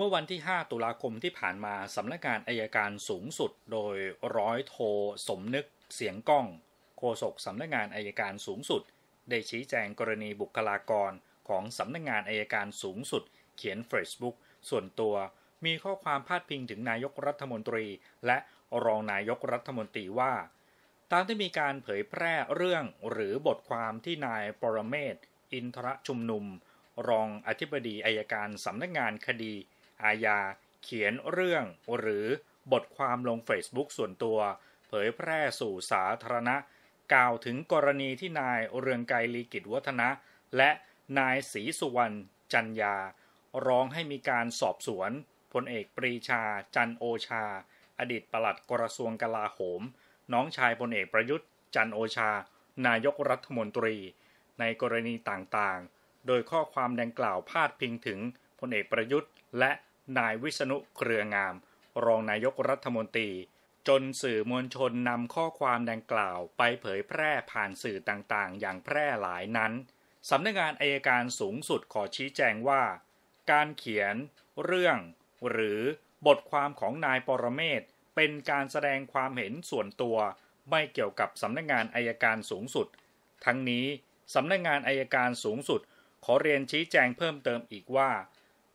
เมื่อวันที่ 5 ตุลาคมที่ผ่านมา สำนักงานอายการสูงสุด โดยร้อยโทสมนึกเสียงก้องโฆษกสำนักงานอายการสูงสุด ได้ชี้แจงกรณีบุคลากร ของสำนักงานอายการสูงสุด เขียน Facebook ส่วนตัว มีข้อความพาดพิงถึงนายกรัฐมนตรี และรองนายกรัฐมนตรีว่า ตามที่มีการเผยแพร่เรื่องหรือบทความที่นายปรเมศอินทรชุมนุม รองอธิบดีอายการสำนักงานคดีอาญาเขียนเรื่องหรือบทความลง Facebook ส่วนตัว เผยแพร่สู่สาธารณะ กล่าวถึงกรณีที่นาย เรืองไกรลีกิจวัฒนะ และนายศรีสุวรรณจันยา ร้องให้มีการสอบสวนพลเอกปรีชา จันโอชา อดีตปลัดกระทรวงกลาโหม น้องชายพลเอกประยุทธ์จันโอชา นายกรัฐมนตรี ในกรณีต่างๆ โดยข้อความดังกล่าวพาดพิงถึงพลเอกประยุทธ์และนายวิษณุเครืองาม รองนายกรัฐมนตรี จนสื่อมวลชนนำข้อความดังกล่าวไปเผยแพร่ผ่านสื่อต่างๆ อย่างแพร่หลายนั้น สำนักงานอายการสูงสุดขอชี้แจงว่า การเขียน เรื่อง หรือบทความของนายปรเมศเป็นการแสดงความเห็นส่วนตัว ไม่เกี่ยวกับสำนักงานอายการสูงสุด ทั้งนี้สำนักงานอายการสูงสุด ขอเรียนชี้แจงเพิ่มเติมอีกว่า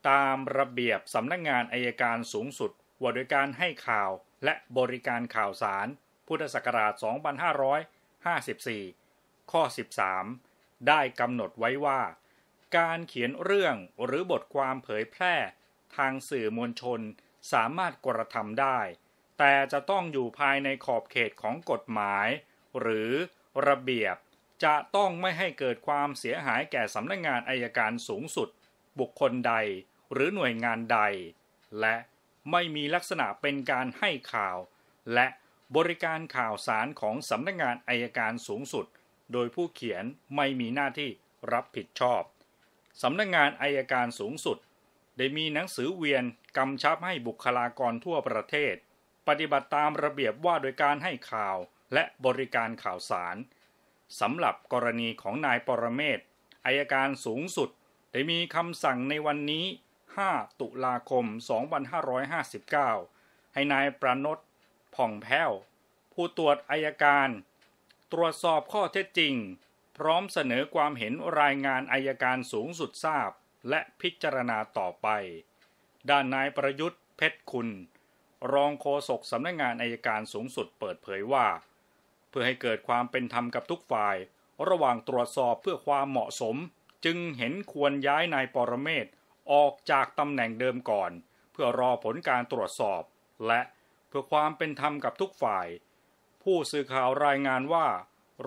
ตามระเบียบสำนักงงานอายการสูงสุดว่าโดยการให้ข่าวและบริการข่าวสาร พุทธศักราช 2554 ข้อ 13 ได้กำหนดไว้ว่า การเขียนเรื่องหรือบทความเผยแพร่ทางสื่อมวลชนสามารถกระทำได้ แต่จะต้องอยู่ภายในขอบเขตของกฎหมาย หรือระเบียบจะต้องไม่ให้เกิดความเสียหายแก่สำนักงงานอายการสูงสุด บุคคลใดหรือหน่วยงานใด และไม่มีลักษณะเป็นการให้ข่าว และบริการข่าวสารของสำนักงงานอายการสูงสุด โดยผู้เขียนไม่มีหน้าที่รับผิดชอบ สำนักงงานอายการสูงสุด ได้มีหนังสือเวียนกำชับให้บุคลากรทั่วประเทศ ปฏิบัติตามระเบียบว่าโดยการให้ข่าวและบริการข่าวสาร สำหรับกรณีของนายปรเมศอายการสูงสุดได้มีคำสั่งในวันนี้5ตุลาคม 2559 ให้นายประนตผ่องแพ้ว ผู้ตรวจอายการ ตรวจสอบข้อเท็จจริง พร้อมเสนอความเห็นรายงานอายการสูงสุดทราบ และพิจารณาต่อไป ด้านนายประยุทธ์ เพชรคุณ รองโฆษกสำนักงงานอายการสูงสุดเปิดเผยว่า เพื่อให้เกิดความเป็นธรรมกับทุกฝ่าย ระหว่างตรวจสอบเพื่อความเหมาะสม จึงเห็นควรย้ายนายปรเมศออกจากตำแหน่งเดิมก่อนเพื่อรอผลการตรวจสอบ และเพื่อความเป็นธรรมกับทุกฝ่าย ผู้สื่อข่าวรายงานว่า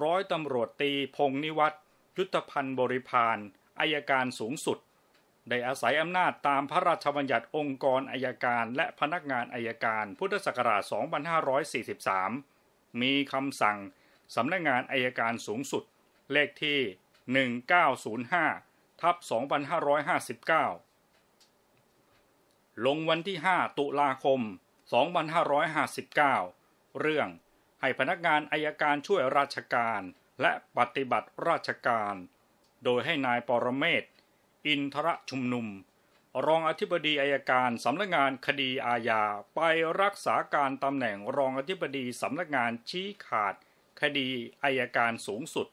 ร้อยตำรวจตีพงนิวัตรยุทธพันธ์บริพานอายการสูงสุด ได้อาศัยอำนาจตามพระราชบัญญัติองค์กรอายการและพนักงานอายการพุทธศักราช2543 มีคำสั่งสำนักงงานอายการสูงสุด เลขที่ 1905ทับ2559 ลงวันที่ 5 ตุลาคม 2559 เรื่องให้พนักงานอายการช่วยราชการและปฏิบัติราชการ โดยให้นายปรเมศอินทรชุมนุม รองอธิบดีอายการสำนักงานคดีอาญาไปรักษาการตำแหน่งรองอธิบดีสำนักงานชี้ขาด คดีอายการสูงสุด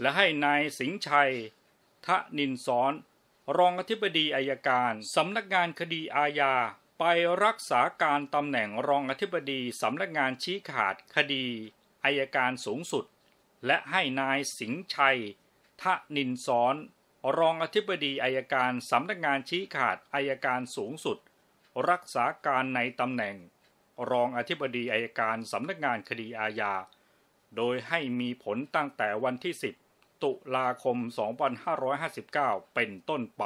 และให้นายสิงชัยทนินสอน รองอธิบดีอายการสำนักงานคดีอาญาไปรักษาการตำแหน่งรองอธิบดีสำนักงานชี้ขาดคดีอายการสูงสุด และให้นายสิงชัยทนินสอน รองอธิบดีอายการสำนักงานชี้ขาดอายการสูงสุด รักษาการในตำแหน่ง รองอธิบดีอายการสำนักงานคดีอาญาโดยให้มีผลตั้งแต่วันที่ 10ตุลาคม 2559 เป็นต้นไป